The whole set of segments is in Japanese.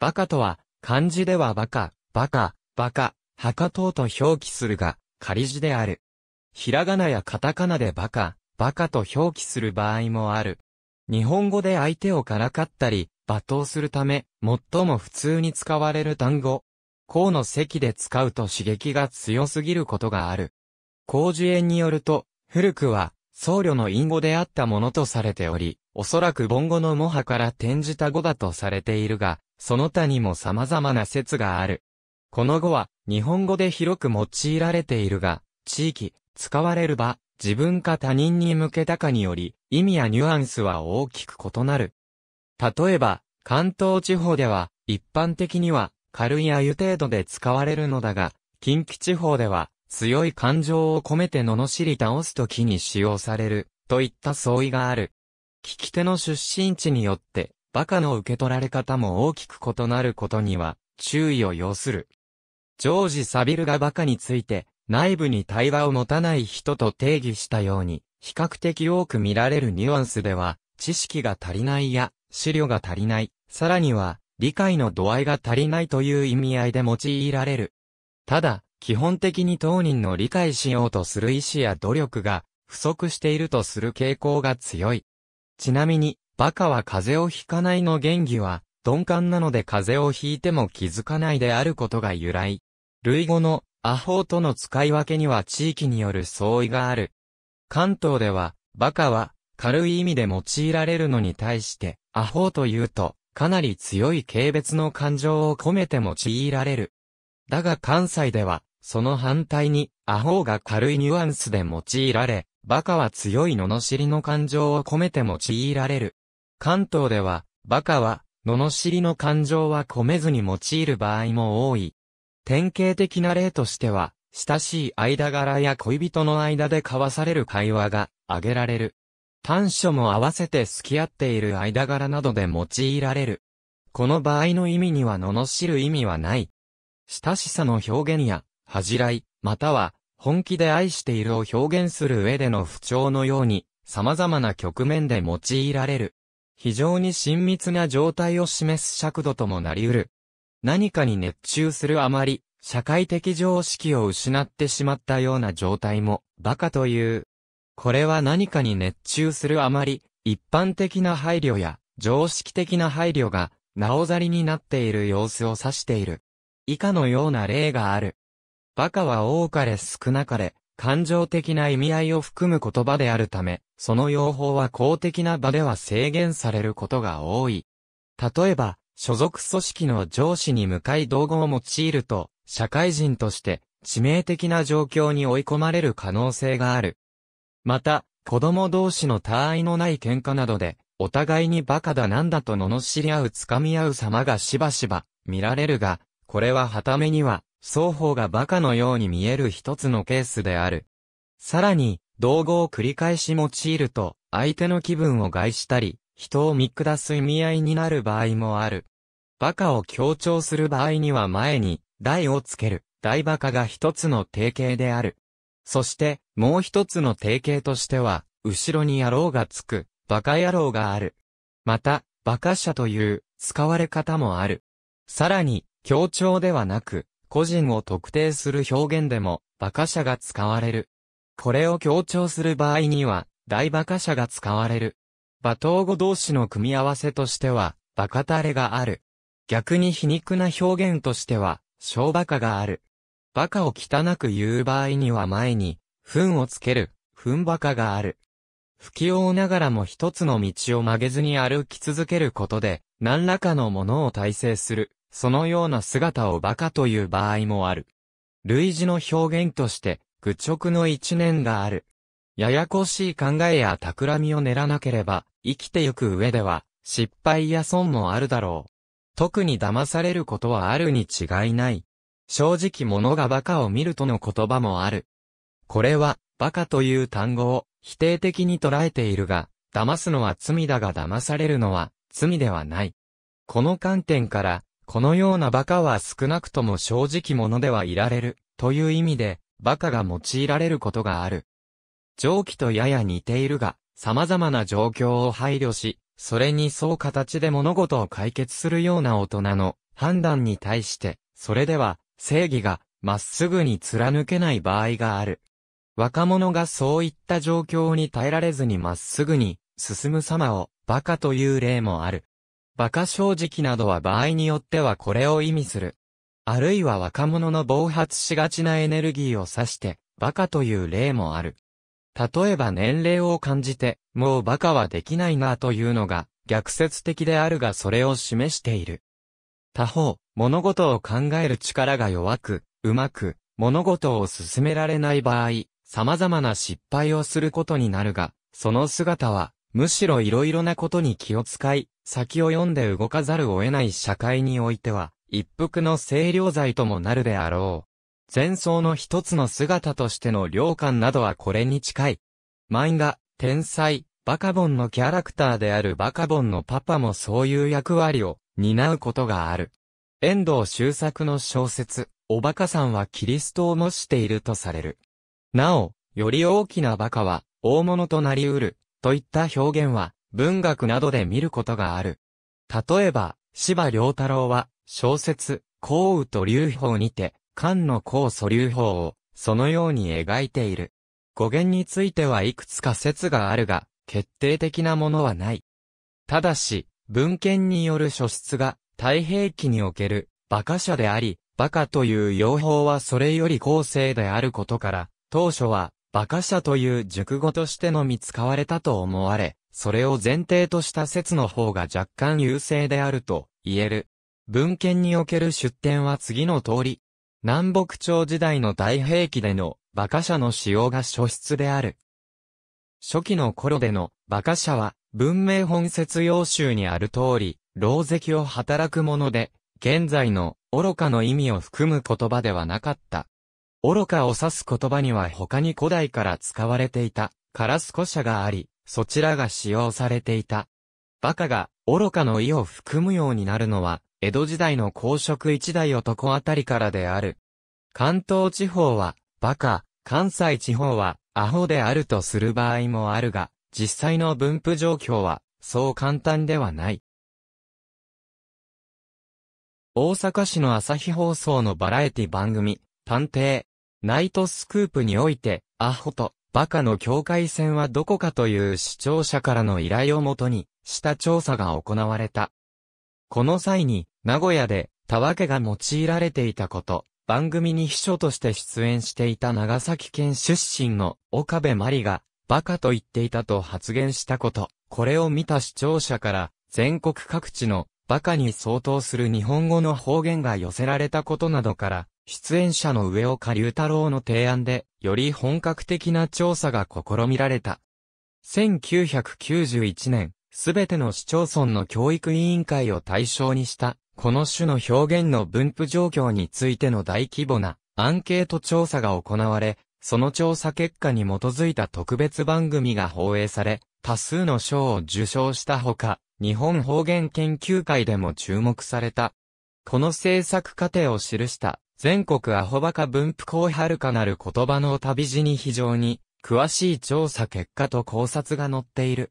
バカとは、漢字ではバカ、バカ、バカ、墓等と表記するが、仮字である。ひらがなやカタカナでバカ、バカと表記する場合もある。日本語で相手をからかったり、罵倒するため、最も普通に使われる単語。甲の席で使うと刺激が強すぎることがある。甲事園によると、古くは、僧侶の隠語であったものとされており、おそらく盆語の模派から転じた語だとされているが、その他にも様々な説がある。この語は、日本語で広く用いられているが、地域、使われる場、自分か他人に向けたかにより、意味やニュアンスは大きく異なる。例えば、関東地方では、一般的には、軽いゆ程度で使われるのだが、近畿地方では、強い感情を込めて罵り倒すときに使用される、といった相違がある。聞き手の出身地によって、バカの受け取られ方も大きく異なることには、注意を要する。ジョージ・サビルがバカについて、内部に対話を持たない人と定義したように、比較的多く見られるニュアンスでは、知識が足りないや、資料が足りない、さらには、理解の度合いが足りないという意味合いで用いられる。ただ、基本的に当人の理解しようとする意思や努力が不足しているとする傾向が強い。ちなみに、バカは風邪をひかないの原義は、鈍感なので風邪をひいても気づかないであることが由来。類語のアホーとの使い分けには地域による相違がある。関東では、バカは軽い意味で用いられるのに対して、アホーというと、かなり強い軽蔑の感情を込めて用いられる。だが関西では、その反対に、アホーが軽いニュアンスで用いられ、バカは強い罵りの感情を込めて用いられる。関東では、馬鹿は、罵りの感情は込めずに用いる場合も多い。典型的な例としては、親しい間柄や恋人の間で交わされる会話が挙げられる。短所も合わせて付き合っている間柄などで用いられる。この場合の意味には罵る意味はない。親しさの表現や、恥じらい、または、本気で愛しているを表現する上での不調のように、様々な局面で用いられる。非常に親密な状態を示す尺度ともなり得る。何かに熱中するあまり、社会的常識を失ってしまったような状態も、バカという。これは何かに熱中するあまり、一般的な配慮や、常識的な配慮が、なおざりになっている様子を指している。以下のような例がある。バカは多かれ少なかれ、感情的な意味合いを含む言葉であるため、その用法は公的な場では制限されることが多い。例えば、所属組織の上司に向かい道具を用いると、社会人として致命的な状況に追い込まれる可能性がある。また、子供同士の他愛のない喧嘩などで、お互いにバカだなんだと罵り合う掴み合う様がしばしば見られるが、これははためには双方が馬鹿のように見える一つのケースである。さらに、道具を繰り返し用いると、相手の気分を害したり、人を見下す意味合いになる場合もある。馬鹿を強調する場合には前に、台をつける、大馬鹿が一つの定型である。そして、もう一つの定型としては、後ろに野郎がつく、馬鹿野郎がある。また、馬鹿者という、使われ方もある。さらに、強調ではなく、個人を特定する表現でも、馬鹿者が使われる。これを強調する場合には、大馬鹿者が使われる。馬頭語同士の組み合わせとしては、馬鹿たれがある。逆に皮肉な表現としては、小馬鹿がある。馬鹿を汚く言う場合には前に、糞をつける、糞馬鹿がある。不器用ながらも一つの道を曲げずに歩き続けることで、何らかのものを体制する。そのような姿を馬鹿という場合もある。類似の表現として、愚直の一年がある。ややこしい考えや企みを練らなければ、生きてゆく上では、失敗や損もあるだろう。特に騙されることはあるに違いない。正直物が馬鹿を見るとの言葉もある。これは、馬鹿という単語を否定的に捉えているが、騙すのは罪だが騙されるのは罪ではない。この観点から、このような馬鹿は少なくとも正直者ではいられる、という意味で、馬鹿が用いられることがある。上記とやや似ているが、様々な状況を配慮し、それにそう形で物事を解決するような大人の判断に対して、それでは正義がまっすぐに貫けない場合がある。若者がそういった状況に耐えられずにまっすぐに進む様を馬鹿という例もある。馬鹿正直などは場合によってはこれを意味する。あるいは若者の暴発しがちなエネルギーを指して、馬鹿という例もある。例えば年齢を感じて、もう馬鹿はできないなというのが、逆説的であるがそれを示している。他方、物事を考える力が弱く、うまく、物事を進められない場合、様々な失敗をすることになるが、その姿は、むしろ色々なことに気を使い、先を読んで動かざるを得ない社会においては、一服の清涼剤ともなるであろう。前奏の一つの姿としての良感などはこれに近い。漫画、天才、バカボンのキャラクターであるバカボンのパパもそういう役割を担うことがある。遠藤周作の小説、おバカさんはキリストを模しているとされる。なお、より大きなバカは、大物となり得る、といった表現は、文学などで見ることがある。例えば、芝良太郎は、小説、降雨と流法にて、漢の高素流法を、そのように描いている。語源についてはいくつか説があるが、決定的なものはない。ただし、文献による書出が、太平記における、馬鹿者であり、馬鹿という用法はそれより後世であることから、当初は、馬鹿者という熟語としてのみ使われたと思われ、それを前提とした説の方が若干優勢であると言える。文献における出典は次の通り。南北朝時代の大兵器での馬鹿者の使用が初出である。初期の頃での馬鹿者は文明本説要集にある通り、牢石を働くもので、現在の愚かの意味を含む言葉ではなかった。愚かを指す言葉には他に古代から使われていた、カラスコ社があり、そちらが使用されていた。バカが愚かの意を含むようになるのは、江戸時代の公職一代男あたりからである。関東地方は、バカ、関西地方は、アホであるとする場合もあるが、実際の分布状況は、そう簡単ではない。大阪市の朝日放送のバラエティ番組、探偵、ナイトスクープにおいて、アホとバカの境界線はどこかという視聴者からの依頼をもとに、した調査が行われた。この際に、名古屋で、たわけが用いられていたこと、番組に秘書として出演していた長崎県出身の岡部真理が、バカと言っていたと発言したこと、これを見た視聴者から、全国各地のバカに相当する日本語の方言が寄せられたことなどから、出演者の上岡隆太郎の提案で、より本格的な調査が試みられた。1991年、すべての市町村の教育委員会を対象にした、この種の表現の分布状況についての大規模なアンケート調査が行われ、その調査結果に基づいた特別番組が放映され、多数の賞を受賞したほか、日本方言研究会でも注目された。この制作過程を記した全国アホバカ文布公はるかなる言葉の旅路に非常に詳しい調査結果と考察が載っている。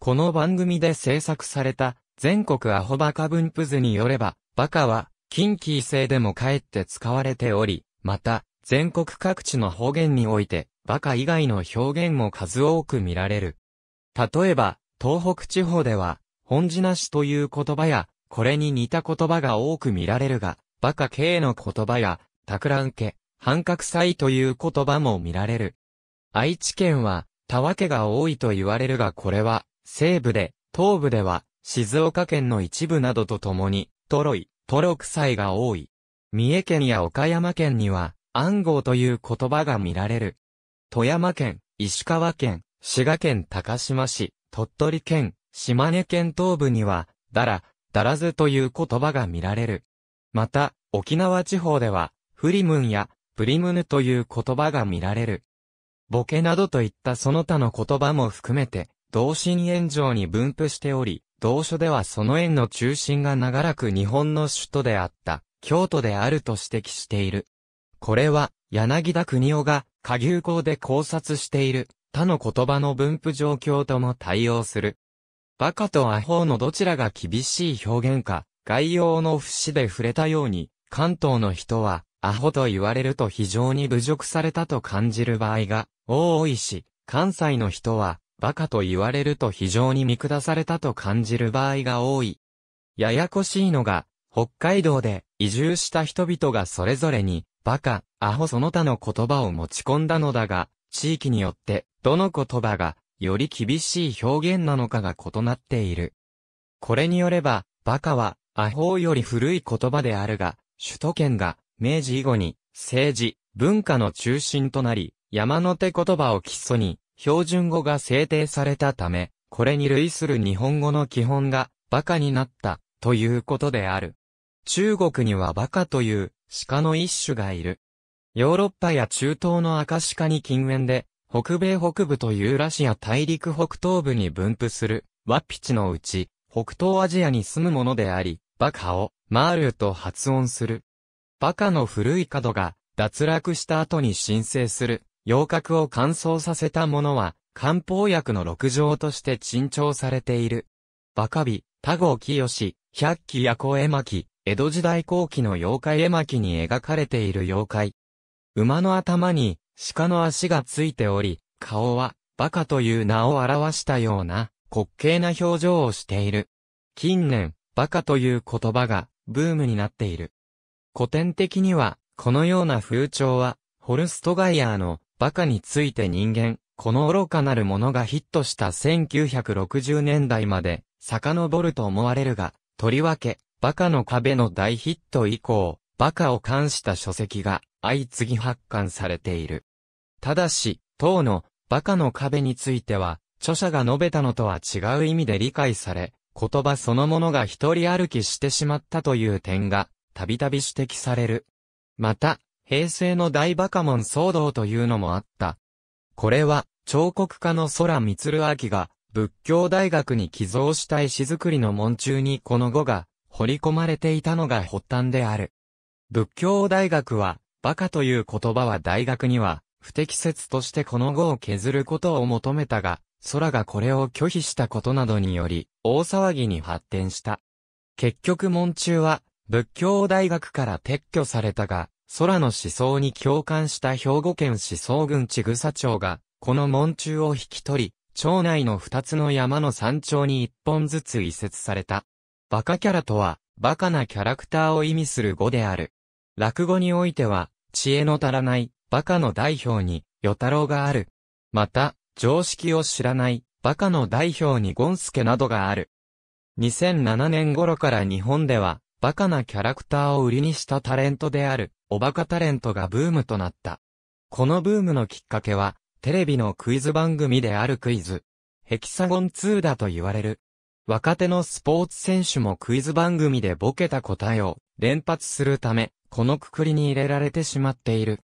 この番組で制作された全国アホバカ分布図によれば、バカは近畿性でもかえって使われており、また全国各地の方言においてバカ以外の表現も数多く見られる。例えば、東北地方では、本地なしという言葉や、これに似た言葉が多く見られるが、バカ系の言葉や、托卵家、半角祭という言葉も見られる。愛知県は、たわけが多いと言われるがこれは、西部で、東部では、静岡県の一部などとともに、トロイ、トロク祭が多い。三重県や岡山県には、暗号という言葉が見られる。富山県、石川県、滋賀県高島市、鳥取県、島根県東部には、だら、だらずという言葉が見られる。また、沖縄地方では、フリムンやプリムヌという言葉が見られる。ボケなどといったその他の言葉も含めて、同心円上に分布しており、同書ではその円の中心が長らく日本の首都であった、京都であると指摘している。これは、柳田国夫が、下牛校で考察している、他の言葉の分布状況とも対応する。バカとアホのどちらが厳しい表現か、概要の節で触れたように、関東の人は、アホと言われると非常に侮辱されたと感じる場合が多いし、関西の人は、バカと言われると非常に見下されたと感じる場合が多い。ややこしいのが、北海道で移住した人々がそれぞれに、バカ、アホその他の言葉を持ち込んだのだが、地域によって、どの言葉が、より厳しい表現なのかが異なっている。これによれば、バカは、アホーより古い言葉であるが、首都圏が明治以後に政治、文化の中心となり、山の手言葉を基礎に標準語が制定されたため、これに類する日本語の基本が馬鹿になったということである。中国には馬鹿という鹿の一種がいる。ヨーロッパや中東の赤鹿に近縁で、北米北部とユーラシア大陸北東部に分布する、ワッピチのうち、北東アジアに住むものであり、バカを、マールと発音する。バカの古い角が、脱落した後に申請する、洋角を乾燥させたものは、漢方薬の六条として珍重されている。バカビ、キヨ清、百鬼夜行絵巻、江戸時代後期の妖怪絵巻に描かれている妖怪。馬の頭に、鹿の足がついており、顔は、バカという名を表したような、滑稽な表情をしている。近年、バカという言葉がブームになっている。古典的には、このような風潮は、ホルストガイヤーのバカについて人間、この愚かなるものがヒットした1960年代まで遡ると思われるが、とりわけ、バカの壁の大ヒット以降、バカを冠した書籍が相次ぎ発刊されている。ただし、当のバカの壁については、著者が述べたのとは違う意味で理解され、言葉そのものが一人歩きしてしまったという点が、たびたび指摘される。また、平成の大バカモン騒動というのもあった。これは、彫刻家の空光明が、仏教大学に寄贈した石造りの門中にこの語が、彫り込まれていたのが発端である。仏教大学は、バカという言葉は大学には、不適切としてこの語を削ることを求めたが、空がこれを拒否したことなどにより、大騒ぎに発展した。結局門中は、仏教大学から撤去されたが、空の思想に共感した兵庫県思想軍千草町が、この門中を引き取り、町内の二つの山の山頂に一本ずつ移設された。バカキャラとは、バカなキャラクターを意味する語である。落語においては、知恵の足らない、バカの代表に、与太郎がある。また、常識を知らない、バカの代表にゴンスケなどがある。2007年頃から日本では、バカなキャラクターを売りにしたタレントである、おバカタレントがブームとなった。このブームのきっかけは、テレビのクイズ番組であるクイズ。ヘキサゴン2だと言われる。若手のスポーツ選手もクイズ番組でボケた答えを連発するため、このくくりに入れられてしまっている。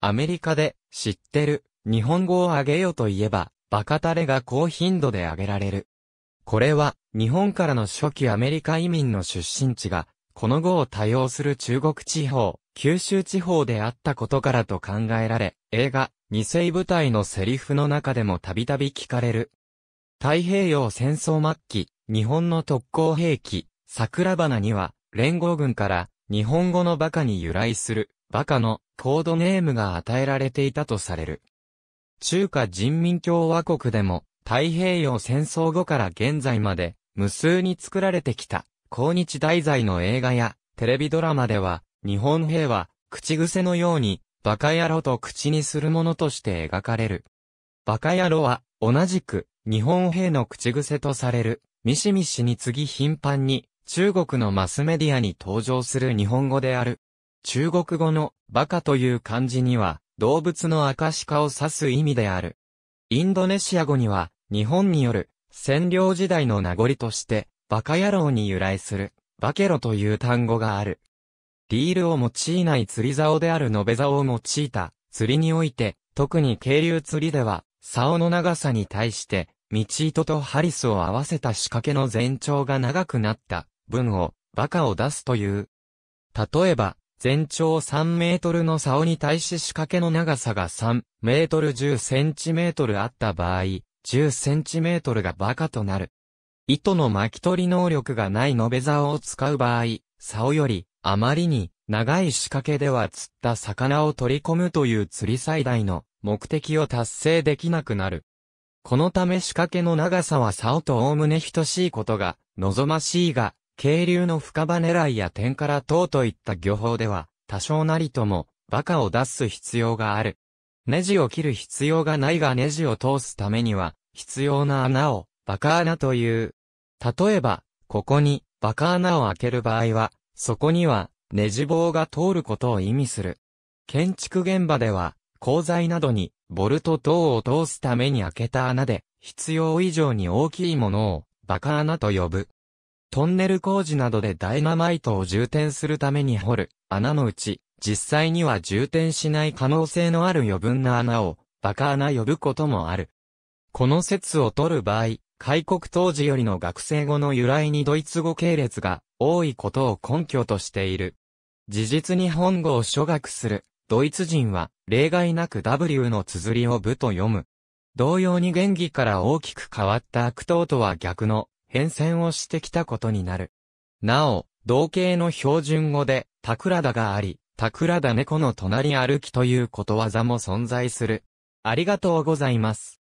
アメリカで、知ってる、日本語をあげよといえば、バカタレが高頻度であげられる。これは、日本からの初期アメリカ移民の出身地が、この語を多用する中国地方、九州地方であったことからと考えられ、映画、二世部隊のセリフの中でもたびたび聞かれる。太平洋戦争末期、日本の特攻兵器、桜花には、連合軍から、日本語のバカに由来する、バカのコードネームが与えられていたとされる。中華人民共和国でも、太平洋戦争後から現在まで、無数に作られてきた、抗日題材の映画や、テレビドラマでは、日本兵は、口癖のように、バカ野郎と口にするものとして描かれる。バカ野郎は、同じく、日本兵の口癖とされる、ミシミシに次頻繁に、中国のマスメディアに登場する日本語である。中国語の、バカという漢字には、動物の証し化を指す意味である。インドネシア語には、日本による、占領時代の名残として、バカ野郎に由来する、バケロという単語がある。リールを用いない釣り竿である延べ竿を用いた、釣りにおいて、特に渓流釣りでは、竿の長さに対して、道糸とハリスを合わせた仕掛けの全長が長くなった、分を、バカを出すという。例えば、全長3メートルの竿に対し仕掛けの長さが3メートル10センチメートルあった場合、10センチメートルがバカとなる。糸の巻き取り能力がない延べ竿を使う場合、竿よりあまりに長い仕掛けでは釣った魚を取り込むという釣り最大の目的を達成できなくなる。このため仕掛けの長さは竿とおおむね等しいことが望ましいが、渓流の深場狙いや点から等といった漁法では、多少なりとも、馬鹿を出す必要がある。ネジを切る必要がないがネジを通すためには、必要な穴を、バカ穴という。例えば、ここに、バカ穴を開ける場合は、そこには、ネジ棒が通ることを意味する。建築現場では、鋼材などに、ボルト等を通すために開けた穴で、必要以上に大きいものを、バカ穴と呼ぶ。トンネル工事などでダイナマイトを充填するために掘る穴のうち、実際には充填しない可能性のある余分な穴を、バカ穴呼ぶこともある。この説を取る場合、開国当時よりの学生語の由来にドイツ語系列が多いことを根拠としている。事実日本語を所学するドイツ人は例外なく W の綴りを部と読む。同様に原義から大きく変わった悪党とは逆の変遷をしてきたことになる。なお、同型の標準語で、桜田があり、桜田猫の隣歩きということわざも存在する。ありがとうございます。